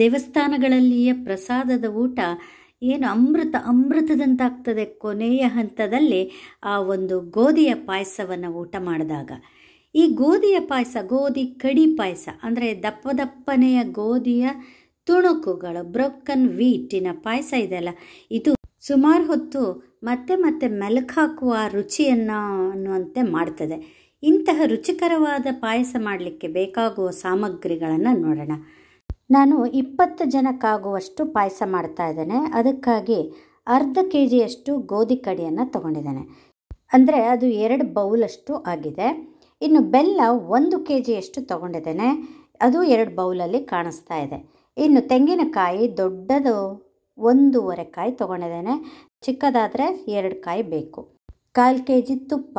ದೇವಸ್ಥಾನಗಳಲ್ಲಿಯ ಪ್ರಸಾದದ ಊಟ ಏನು ಅಮೃತ ಅಮೃತದಂತಾಗ್ತದೆ ಕೊನೆಯ ಹಂತದಲ್ಲಿ ಆ ಒಂದು ಗೋಧಿಯ ಪಾಯಸವನ್ನು ಊಟ ಮಾಡಿದಾಗ ಈ ಗೋಧಿಯ ಪಾಯಸ ಗೋಧಿ ಕಡಿ ಪಾಯಸ ಅಂದರೆ ದಪ್ಪ ದಪ್ಪನೆಯ ಗೋಧಿಯ ತುಣುಕುಗಳು ಬ್ರೋಕನ್ ವೀಟಿನ ಪಾಯಸ ಇದೆಯಲ್ಲ ಇದು ಸುಮಾರು ಹೊತ್ತು ಮತ್ತೆ ಮತ್ತೆ ಮೆಲುಕಾಕುವ ರುಚಿಯನ್ನು ಅನ್ನುವಂತೆ ಮಾಡ್ತದೆ ಇಂತಹ ರುಚಿಕರವಾದ ಪಾಯಸ ಮಾಡಲಿಕ್ಕೆ ಬೇಕಾಗುವ ಸಾಮಗ್ರಿಗಳನ್ನು ನೋಡೋಣ ನಾನು ಇಪ್ಪತ್ತು ಜನಕ್ಕಾಗುವಷ್ಟು ಪಾಯಸ ಮಾಡ್ತಾ ಇದ್ದೇನೆ ಅದಕ್ಕಾಗಿ ಅರ್ಧ ಕೆ ಜಿಯಷ್ಟು ಗೋಧಿ ಕಡಿಯನ್ನು ತೊಗೊಂಡಿದ್ದೇನೆ ಅಂದರೆ ಅದು ಎರಡು ಬೌಲಷ್ಟು ಆಗಿದೆ ಇನ್ನು ಬೆಲ್ಲ ಒಂದು ಕೆ ಜಿಯಷ್ಟು ತೊಗೊಂಡಿದ್ದೇನೆ ಅದು ಎರಡು ಬೌಲಲ್ಲಿ ಕಾಣಿಸ್ತಾ ಇದೆ ಇನ್ನು ತೆಂಗಿನಕಾಯಿ ದೊಡ್ಡದು ಒಂದೂವರೆ ಕಾಯಿ ತೊಗೊಂಡಿದ್ದೇನೆ ಚಿಕ್ಕದಾದರೆ ಎರಡು ಕಾಯಿ ಬೇಕು ಕಾಲು ಕೆ ಜಿ ತುಪ್ಪ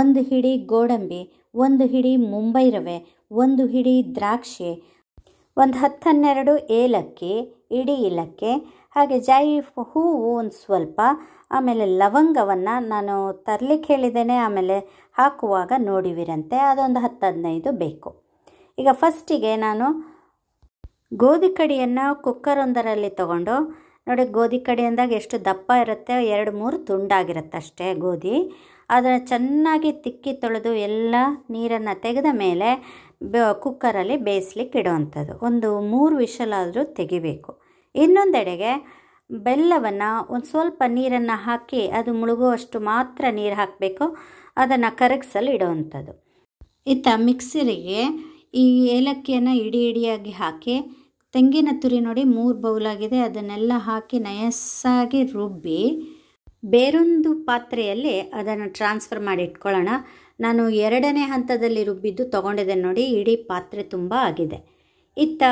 ಒಂದು ಹಿಡಿ ಗೋಡಂಬಿ ಒಂದು ಹಿಡಿ ಮುಂಬೈ ರವೆ ಒಂದು ಹಿಡಿ ದ್ರಾಕ್ಷಿ ಒಂದು ಹತ್ತು ಹನ್ನೆರಡು ಏಲಕ್ಕಿ ಇಡೀ ಏಲಕ್ಕಿ ಹಾಗೆ ಜಾಯಿ ಹೂವು ಒಂದು ಸ್ವಲ್ಪ ಆಮೇಲೆ ಲವಂಗವನ್ನು ನಾನು ತರಲಿಕ್ಕೆ ಹೇಳಿದ್ದೇನೆ ಆಮೇಲೆ ಹಾಕುವಾಗ ನೋಡಿವಿರಂತೆ ಅದೊಂದು ಹತ್ತು ಹದಿನೈದು ಬೇಕು ಈಗ ಫಸ್ಟಿಗೆ ನಾನು ಗೋಧಿ ಕಡಿಯನ್ನು ಒಂದರಲ್ಲಿ ತಗೊಂಡು ನೋಡಿ ಗೋಧಿ ಕಡಿ ಅಂದಾಗ ಎಷ್ಟು ದಪ್ಪ ಇರುತ್ತೆ ಎರಡು ಮೂರು ತುಂಡಾಗಿರುತ್ತೆ ಅಷ್ಟೇ ಗೋಧಿ ಅದನ್ನು ಚೆನ್ನಾಗಿ ತಿಕ್ಕಿ ತೊಳೆದು ಎಲ್ಲ ನೀರನ್ನು ತೆಗೆದ ಮೇಲೆ ಬ ಕುಕ್ಕರಲ್ಲಿ ಬೇಯಿಸ್ಲಿಕ್ಕೆ ಇಡುವಂಥದ್ದು ಒಂದು ಮೂರು ವಿಷಲಾದರೂ ತೆಗಿಬೇಕು ಇನ್ನೊಂದೆಡೆಗೆ ಬೆಲ್ಲವನ್ನು ಒಂದು ಸ್ವಲ್ಪ ನೀರನ್ನು ಹಾಕಿ ಅದು ಮುಳುಗುವಷ್ಟು ಮಾತ್ರ ನೀರು ಹಾಕಬೇಕು ಅದನ್ನು ಕರಗಿಸಲು ಇಡುವಂಥದ್ದು ಇತ್ತ ಮಿಕ್ಸರಿಗೆ ಈ ಏಲಕ್ಕಿಯನ್ನು ಇಡಿ ಇಡಿಯಾಗಿ ಹಾಕಿ ತೆಂಗಿನ ತುರಿ ನೋಡಿ ಮೂರು ಬೌಲಾಗಿದೆ ಅದನ್ನೆಲ್ಲ ಹಾಕಿ ನಯಸ್ಸಾಗಿ ರುಬ್ಬಿ ಬೇರೊಂದು ಪಾತ್ರೆಯಲ್ಲಿ ಅದನ್ನು ಟ್ರಾನ್ಸ್ಫರ್ ಮಾಡಿ ಇಟ್ಕೊಳ್ಳೋಣ ನಾನು ಎರಡನೇ ಹಂತದಲ್ಲಿ ರುಬ್ಬಿದ್ದು ತೊಗೊಂಡಿದ್ದೆ ನೋಡಿ ಇಡೀ ಪಾತ್ರೆ ತುಂಬ ಆಗಿದೆ ಇತ್ತ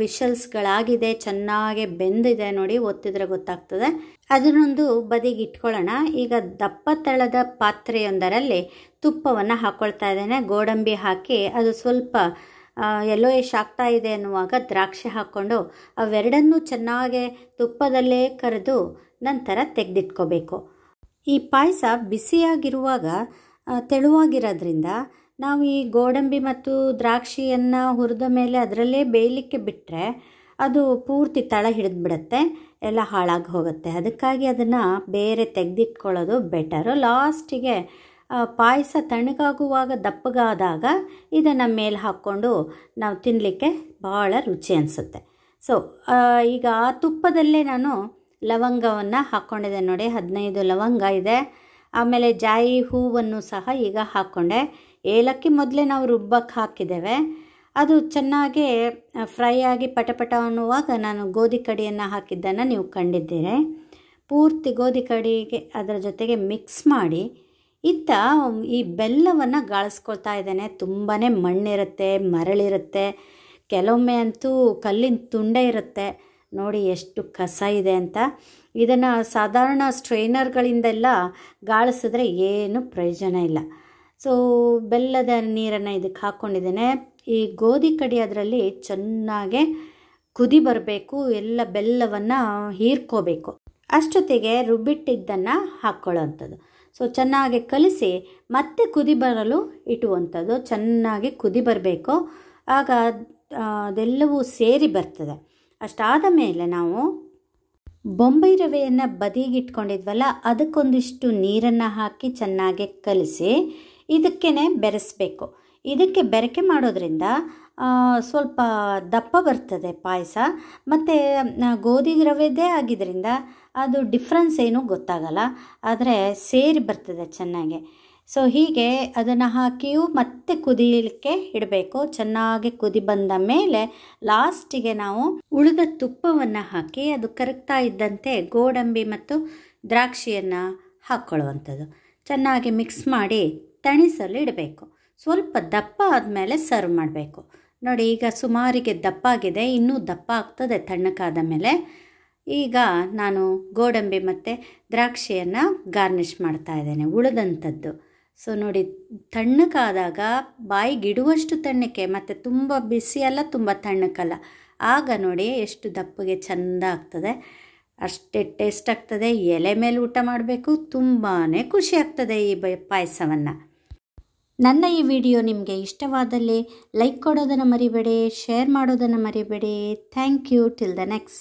ವಿಶಲ್ಸ್ಗಳಾಗಿದೆ ಚೆನ್ನಾಗೆ ಬೆಂದಿದೆ ನೋಡಿ ಒತ್ತಿದ್ರೆ ಗೊತ್ತಾಗ್ತದೆ ಅದನ್ನೊಂದು ಬದಿಗೆ ಇಟ್ಕೊಳ್ಳೋಣ ಈಗ ದಪ್ಪ ತಳದ ಪಾತ್ರೆಯೊಂದರಲ್ಲಿ ತುಪ್ಪವನ್ನು ಹಾಕ್ಕೊಳ್ತಾ ಇದ್ದೇನೆ ಗೋಡಂಬಿ ಹಾಕಿ ಅದು ಸ್ವಲ್ಪ ಎಲ್ಲೋ ಆಗ್ತಾ ಇದೆ ಅನ್ನುವಾಗ ದ್ರಾಕ್ಷಿ ಹಾಕ್ಕೊಂಡು ಅವೆರಡನ್ನೂ ಚೆನ್ನಾಗೆ ತುಪ್ಪದಲ್ಲೇ ಕರೆದು ನಂತರ ತೆಗೆದಿಟ್ಕೋಬೇಕು ಈ ಪಾಯಸ ಬಿಸಿಯಾಗಿರುವಾಗ ತೆಳುವಾಗಿರೋದ್ರಿಂದ ನಾವು ಈ ಗೋಡಂಬಿ ಮತ್ತು ದ್ರಾಕ್ಷಿಯನ್ನು ಹುರಿದ ಮೇಲೆ ಅದರಲ್ಲೇ ಬೇಯಲಿಕ್ಕೆ ಬಿಟ್ಟರೆ ಅದು ಪೂರ್ತಿ ತಳ ಹಿಡಿದ್ಬಿಡತ್ತೆ ಎಲ್ಲ ಹಾಳಾಗಿ ಹೋಗುತ್ತೆ ಅದಕ್ಕಾಗಿ ಅದನ್ನು ಬೇರೆ ತೆಗೆದಿಟ್ಕೊಳ್ಳೋದು ಬೆಟರು ಲಾಸ್ಟಿಗೆ ಪಾಯಸ ತಣ್ಣಗಾಗುವಾಗ ದಪ್ಪಗಾದಾಗ ಇದನ್ನು ಮೇಲೆ ಹಾಕ್ಕೊಂಡು ನಾವು ತಿನ್ನಲಿಕ್ಕೆ ಭಾಳ ರುಚಿ ಅನಿಸುತ್ತೆ ಸೊ ಈಗ ಆ ತುಪ್ಪದಲ್ಲೇ ನಾನು ಲವಂಗವನ್ನು ಹಾಕ್ಕೊಂಡಿದೆ ನೋಡಿ ಹದಿನೈದು ಲವಂಗ ಇದೆ ಆಮೇಲೆ ಜಾಯಿ ಹೂವನ್ನು ಸಹ ಈಗ ಹಾಕ್ಕೊಂಡೆ ಏಲಕ್ಕಿ ಮೊದಲೇ ನಾವು ರುಬ್ಬಕ್ಕೆ ಹಾಕಿದ್ದೇವೆ ಅದು ಚೆನ್ನಾಗಿ ಫ್ರೈ ಆಗಿ ಪಟಪಟ ಅನ್ನುವಾಗ ನಾನು ಗೋಧಿ ಕಡಿಯನ್ನು ಹಾಕಿದ್ದನ್ನು ನೀವು ಕಂಡಿದ್ದೀರಿ ಪೂರ್ತಿ ಗೋಧಿ ಕಡಿಗೆ ಅದರ ಜೊತೆಗೆ ಮಿಕ್ಸ್ ಮಾಡಿ ಇತ್ತ ಈ ಬೆಲ್ಲವನ್ನು ಗಾಳಿಸ್ಕೊಳ್ತಾ ಇದ್ದೇನೆ ತುಂಬಾ ಮಣ್ಣಿರುತ್ತೆ ಮರಳಿರುತ್ತೆ ಕೆಲವೊಮ್ಮೆ ಅಂತೂ ಕಲ್ಲಿನ ತುಂಡೆ ಇರುತ್ತೆ ನೋಡಿ ಎಷ್ಟು ಕಸ ಇದೆ ಅಂತ ಇದನ್ನು ಸಾಧಾರಣ ಸ್ಟ್ರೈನರ್ಗಳಿಂದೆಲ್ಲ ಗಾಳಿಸಿದ್ರೆ ಏನು ಪ್ರಯೋಜನ ಇಲ್ಲ ಸೊ ಬೆಲ್ಲದ ನೀರನ್ನು ಇದಕ್ಕೆ ಹಾಕ್ಕೊಂಡಿದ್ದೇನೆ ಈ ಗೋಧಿ ಕಡಿ ಅದರಲ್ಲಿ ಚೆನ್ನಾಗೆ ಕುದಿ ಬರಬೇಕು ಎಲ್ಲ ಬೆಲ್ಲವನ್ನು ಹೀರ್ಕೋಬೇಕು ಅಷ್ಟೊತ್ತಿಗೆ ರುಬ್ಬಿಟ್ಟಿದ್ದನ್ನು ಅಂಥದ್ದು ಸೊ ಚೆನ್ನಾಗಿ ಕಲಿಸಿ ಮತ್ತೆ ಕುದಿ ಬರಲು ಇಟ್ಟುವಂಥದ್ದು ಚೆನ್ನಾಗಿ ಕುದಿ ಬರಬೇಕು ಆಗ ಅದೆಲ್ಲವೂ ಸೇರಿ ಬರ್ತದೆ ಅಷ್ಟಾದ ಮೇಲೆ ನಾವು ಬೊಂಬೈ ರವೆಯನ್ನು ಬದಿಗಿಟ್ಕೊಂಡಿದ್ವಲ್ಲ ಅದಕ್ಕೊಂದಿಷ್ಟು ನೀರನ್ನು ಹಾಕಿ ಚೆನ್ನಾಗಿ ಕಲಿಸಿ ಇದಕ್ಕೇ ಬೆರೆಸಬೇಕು ಇದಕ್ಕೆ ಬೆರಕೆ ಮಾಡೋದ್ರಿಂದ ಸ್ವಲ್ಪ ದಪ್ಪ ಬರ್ತದೆ ಪಾಯಸ ಮತ್ತು ಗೋಧಿ ರವೆದೇ ಆಗಿದ್ದರಿಂದ ಅದು ಡಿಫ್ರೆನ್ಸ್ ಏನೂ ಗೊತ್ತಾಗಲ್ಲ ಆದರೆ ಸೇರಿ ಬರ್ತದೆ ಚೆನ್ನಾಗಿ ಸೊ ಹೀಗೆ ಅದನ್ನು ಹಾಕಿಯೂ ಮತ್ತೆ ಕುದಿಯಲಿಕ್ಕೆ ಇಡಬೇಕು ಚೆನ್ನಾಗಿ ಕುದಿ ಬಂದ ಮೇಲೆ ಲಾಸ್ಟಿಗೆ ನಾವು ಉಳಿದ ತುಪ್ಪವನ್ನು ಹಾಕಿ ಅದು ಕರಗ್ತಾ ಇದ್ದಂತೆ ಗೋಡಂಬಿ ಮತ್ತು ದ್ರಾಕ್ಷಿಯನ್ನು ಹಾಕ್ಕೊಳ್ಳುವಂಥದ್ದು ಚೆನ್ನಾಗಿ ಮಿಕ್ಸ್ ಮಾಡಿ ತಣಿಸಲು ಇಡಬೇಕು ಸ್ವಲ್ಪ ದಪ್ಪ ಆದಮೇಲೆ ಸರ್ವ್ ಮಾಡಬೇಕು ನೋಡಿ ಈಗ ಸುಮಾರಿಗೆ ದಪ್ಪಾಗಿದೆ ಇನ್ನೂ ದಪ್ಪ ಆಗ್ತದೆ ತಣ್ಣಕ್ಕಾದ ಮೇಲೆ ಈಗ ನಾನು ಗೋಡಂಬಿ ಮತ್ತು ದ್ರಾಕ್ಷಿಯನ್ನು ಗಾರ್ನಿಷ್ ಮಾಡ್ತಾ ಇದ್ದೇನೆ ಉಳಿದಂಥದ್ದು ಸೊ ನೋಡಿ ತಣ್ಣಕ್ಕಾದಾಗ ಬಾಯಿಗಿಡುವಷ್ಟು ತಣ್ಣಕ್ಕೆ ಮತ್ತು ತುಂಬ ಬಿಸಿಯಲ್ಲ ತುಂಬ ತಣ್ಣಕ್ಕಲ್ಲ ಆಗ ನೋಡಿ ಎಷ್ಟು ದಪ್ಪಗೆ ಚೆಂದ ಆಗ್ತದೆ ಅಷ್ಟೇ ಟೇಸ್ಟ್ ಆಗ್ತದೆ ಎಲೆ ಮೇಲೆ ಊಟ ಮಾಡಬೇಕು ತುಂಬಾ ಖುಷಿ ಆಗ್ತದೆ ಈ ಬ ಪಾಯಸವನ್ನು ನನ್ನ ಈ ವಿಡಿಯೋ ನಿಮಗೆ ಇಷ್ಟವಾದಲ್ಲಿ ಲೈಕ್ ಕೊಡೋದನ್ನು ಮರಿಬೇಡಿ ಶೇರ್ ಮಾಡೋದನ್ನು ಮರಿಬೇಡಿ thank you till the next